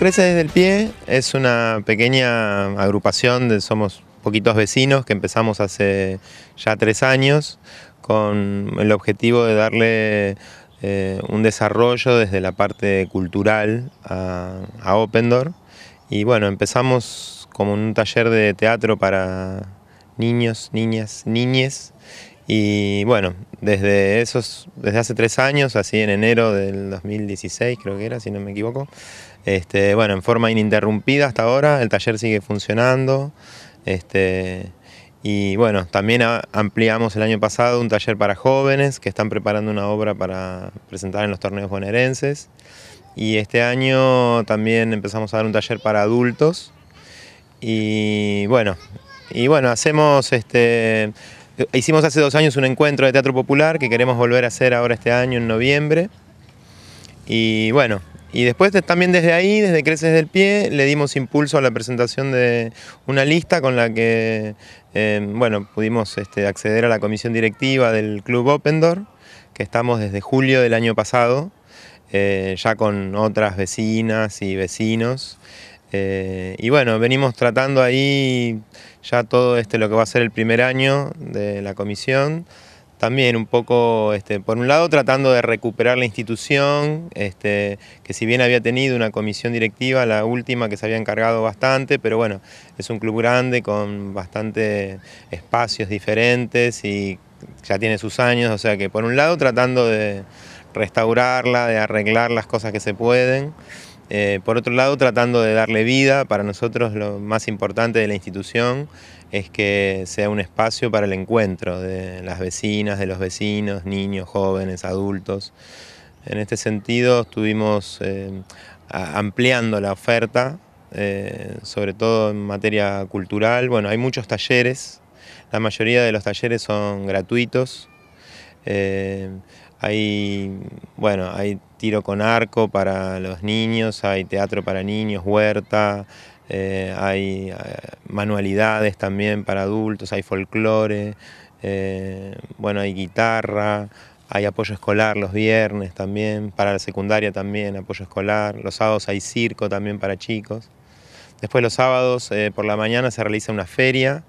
Crece desde el pie es una pequeña agrupación de somos poquitos vecinos que empezamos hace ya tres años con el objetivo de darle eh, un desarrollo desde la parte cultural a, Open Door. Y bueno, empezamos como un taller de teatro para niños, niñas, niñes y bueno, desde esos, desde hace tres años, así en enero del 2016 creo que era, si no me equivoco, este, bueno, en forma ininterrumpida hasta ahora, el taller sigue funcionando. Este, y bueno, también ampliamos el año pasado un taller para jóvenes que están preparando una obra para presentar en los torneos bonaerenses. Y este año también empezamos a dar un taller para adultos. Y bueno, y bueno, hacemos este Hicimos hace dos años un encuentro de teatro popular que queremos volver a hacer ahora este año, en noviembre. Y bueno, y después también desde ahí, desde Creces del Pie, le dimos impulso a la presentación de una lista con la que em, bueno, pudimos este, acceder a la comisión directiva del Club Opendor, que estamos desde julio del año pasado, eh, ya con otras vecinas y vecinos. Eh, y bueno, venimos tratando ahí ya todo este lo que va a ser el primer año de la comisión. También un poco, este, por un lado, tratando de recuperar la institución, este, que si bien había tenido una comisión directiva, la última que se había encargado bastante, pero bueno, es un club grande con bastante espacios diferentes y ya tiene sus años, o sea que por un lado tratando de restaurarla, de arreglar las cosas que se pueden. Eh, por otro lado, tratando de darle vida, para nosotros lo más importante de la institución es que sea un espacio para el encuentro de las vecinas, de los vecinos, niños, jóvenes, adultos. En este sentido estuvimos eh, ampliando la oferta, eh, sobre todo en materia cultural. Bueno, hay muchos talleres, la mayoría de los talleres son gratuitos. hay bueno, hay tiro con arco para los niños, hay teatro para niños, huerta, eh, hay eh, manualidades también para adultos, hay folclore, eh, bueno, hay guitarra, hay apoyo escolar los viernes también, para la secundaria también apoyo escolar, los sábados hay circo también para chicos. Después los sábados por la mañana se realiza una feria,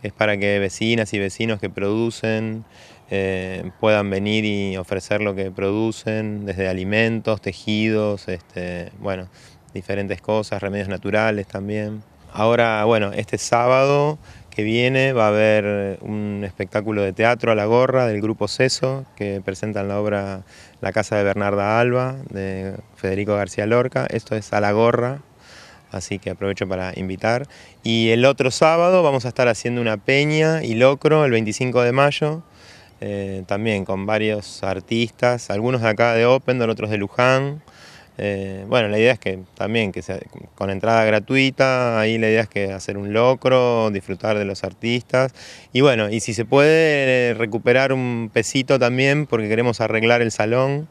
que es para que vecinas y vecinos que producen eh, puedan venir y ofrecer lo que producen, desde alimentos, tejidos, este, bueno, diferentes cosas, remedios naturales también. Ahora, bueno, este sábado que viene va a haber un espectáculo de teatro a la gorra del grupo Ceso, que presentan la obra La Casa de Bernarda Alba, de Federico García Lorca. Esto es a la gorra, así que aprovecho para invitar. Y el otro sábado vamos a estar haciendo una peña y locro el 25 de mayo, eh, también con varios artistas, algunos de acá de Opendor, otros de Luján. Eh, bueno, la idea es que también, que sea, con entrada gratuita, ahí la idea es que hacer un locro, disfrutar de los artistas. Y bueno, y si se puede eh, recuperar un pesito también, porque queremos arreglar el salón,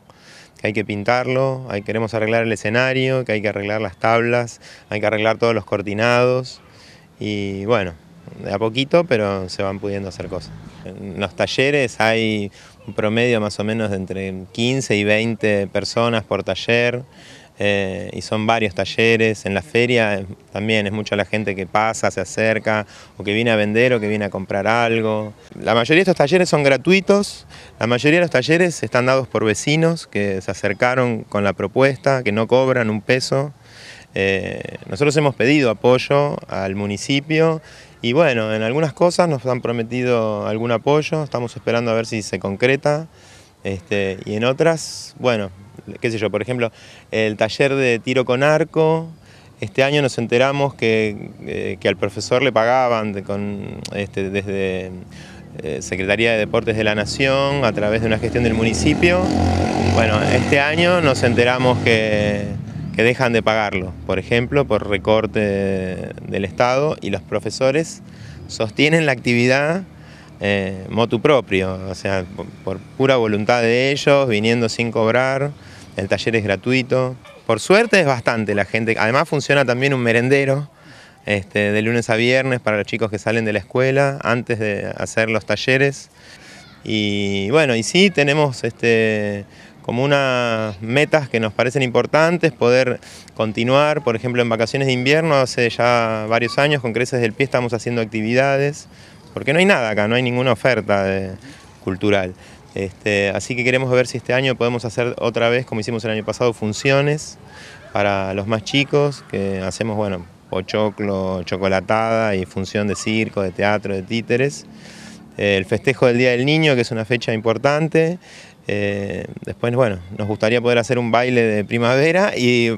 que hay que pintarlo, hay, queremos arreglar el escenario, que hay que arreglar las tablas, hay que arreglar todos los cortinados. Y bueno, de a poquito, pero se van pudiendo hacer cosas. En los talleres hay un promedio más o menos de entre 15 y 20 personas por taller. Eh, y son varios talleres, en la feria eh, también es mucha la gente que pasa, se acerca, o que viene a vender o que viene a comprar algo. La mayoría de estos talleres son gratuitos, la mayoría de los talleres están dados por vecinos que se acercaron con la propuesta, que no cobran un peso. Eh, nosotros hemos pedido apoyo al municipio y bueno, en algunas cosas nos han prometido algún apoyo, estamos esperando a ver si se concreta. Este, y en otras, bueno, qué sé yo, por ejemplo, el taller de tiro con arco, este año nos enteramos que, eh, al profesor le pagaban este, desde eh, Secretaría de Deportes de la Nación a través de una gestión del municipio. Bueno, este año nos enteramos que que dejan de pagarlo, por ejemplo, por recorte del Estado y los profesores sostienen la actividad eh, motu propio, o sea, por, pura voluntad de ellos, viniendo sin cobrar, el taller es gratuito. Por suerte es bastante la gente, además funciona también un merendero, este, de lunes a viernes para los chicos que salen de la escuela, antes de hacer los talleres. Y bueno, y sí, tenemos este, como unas metas que nos parecen importantes, poder continuar, por ejemplo, en vacaciones de invierno, hace ya varios años, con Creces del Pie estamos haciendo actividades, porque no hay nada acá, no hay ninguna oferta de, eh, cultural. Este, así que queremos ver si este año podemos hacer otra vez, como hicimos el año pasado, funciones para los más chicos, que hacemos, bueno, pochoclo, chocolatada y función de circo, de teatro, de títeres. El festejo del Día del Niño, que es una fecha importante, eh, después, bueno, nos gustaría poder hacer un baile de primavera y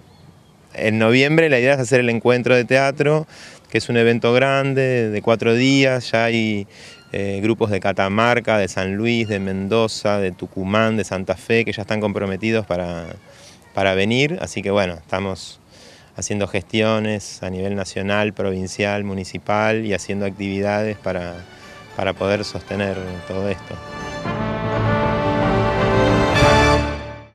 en noviembre la idea es hacer el encuentro de teatro, que es un evento grande de cuatro días, ya hay eh, grupos de Catamarca, de San Luis, de Mendoza, de Tucumán, de Santa Fe, que ya están comprometidos para, venir, así que bueno, estamos haciendo gestiones a nivel nacional, provincial, municipal y haciendo actividades para poder sostener todo esto.